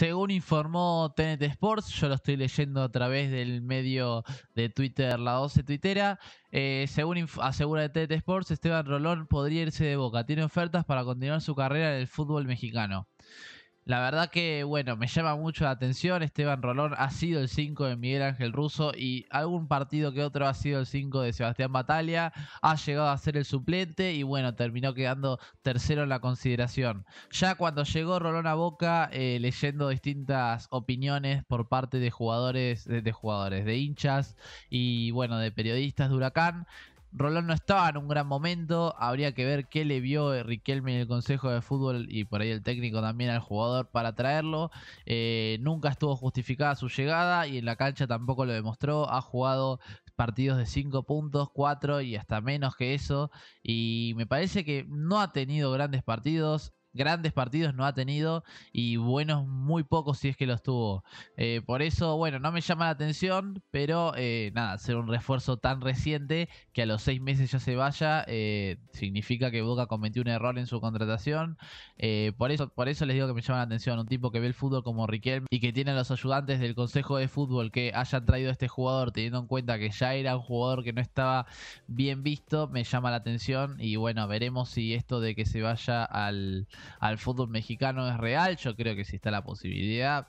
Según informó TNT Sports, yo lo estoy leyendo a través del medio de Twitter, la 12 tuitera, eh, según asegura TNT Sports, Esteban Rolón podría irse de Boca. Tiene ofertas para continuar su carrera en el fútbol mexicano. La verdad que, bueno, me llama mucho la atención. Esteban Rolón ha sido el 5 de Miguel Ángel Russo y algún partido que otro ha sido el 5 de Sebastián Batalia, Ha llegado a ser el suplente y, bueno, terminó quedando tercero en la consideración. Ya cuando llegó Rolón a Boca, eh, leyendo distintas opiniones por parte de jugadores, de, jugadores, de hinchas y, bueno, de periodistas de Huracán, Roland no estaba en un gran momento, habría que ver qué le vio eh, Riquelme en el Consejo de Fútbol y por ahí el técnico también al jugador para traerlo. Eh, nunca estuvo justificada su llegada y en la cancha tampoco lo demostró. Ha jugado partidos de 5 puntos, 4 y hasta menos que eso. Y me parece que no ha tenido grandes partidos grandes partidos no ha tenido y buenos muy pocos si es que los tuvo. Eh, por eso, bueno, no me llama la atención, pero eh, nada, ser un refuerzo tan reciente que a los seis meses ya se vaya, eh, significa que Boca cometió un error en su contratación. por, eso, por eso les digo que me llama la atención un tipo que ve el fútbol como Riquelme y que tiene a los ayudantes del Consejo de Fútbol que hayan traído a este jugador teniendo en cuenta que ya era un jugador que no estaba bien visto, me llama la atención y bueno, veremos si esto de que se vaya al al fútbol mexicano es real. Yo creo que si está la posibilidad,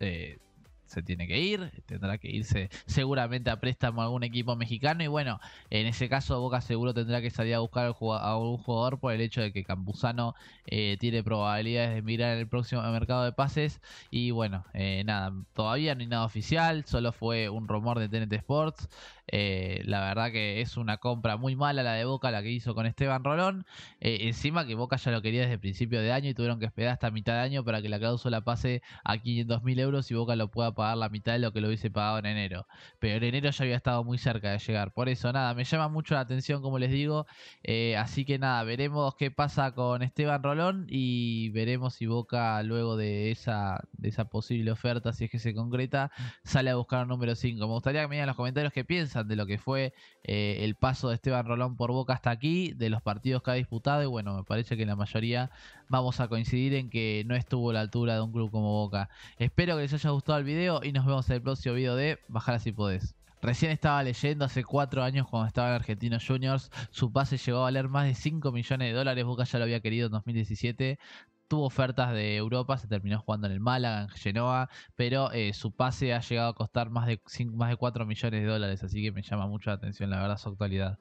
eh, se tiene que ir, tendrá que irse seguramente a préstamo a algún equipo mexicano y bueno, en ese caso Boca seguro tendrá que salir a buscar a un jugador por el hecho de que Campuzano eh, tiene probabilidades de mirar el próximo mercado de pases y bueno, eh, nada, todavía no hay nada oficial, solo fue un rumor de TNT Sports, eh, la verdad que es una compra muy mala la de Boca, la que hizo con Esteban Rolón. Eh, encima que Boca ya lo quería desde principio de año y tuvieron que esperar hasta mitad de año para que la cláusula pase a 500.000 euros y Boca lo pueda pagar la mitad de lo que lo hubiese pagado en enero. Pero en enero ya había estado muy cerca de llegar. Por eso, nada, me llama mucho la atención, como les digo. Eh, así que nada, veremos qué pasa con Esteban Rolón y veremos si Boca luego de esa, de esa posible oferta, si es que se concreta, sale a buscar un número 5. Me gustaría que me digan en los comentarios qué piensan de lo que fue eh, el paso de Esteban Rolón por Boca hasta aquí, de los partidos que ha disputado, y bueno, me parece que en la mayoría vamos a coincidir en que no estuvo a la altura de un club como Boca. Espero que les haya gustado el video y nos vemos en el próximo video de Bajar así podés. Recién estaba leyendo hace cuatro años cuando estaba en Argentinos Juniors, su pase llegó a valer más de 5 millones de dólares, Boca ya lo había querido en 2017, tuvo ofertas de Europa, se terminó jugando en el Málaga, en Genoa, pero eh, su pase ha llegado a costar más de, más de 4 millones de dólares, así que me llama mucho la atención, la verdad, su actualidad.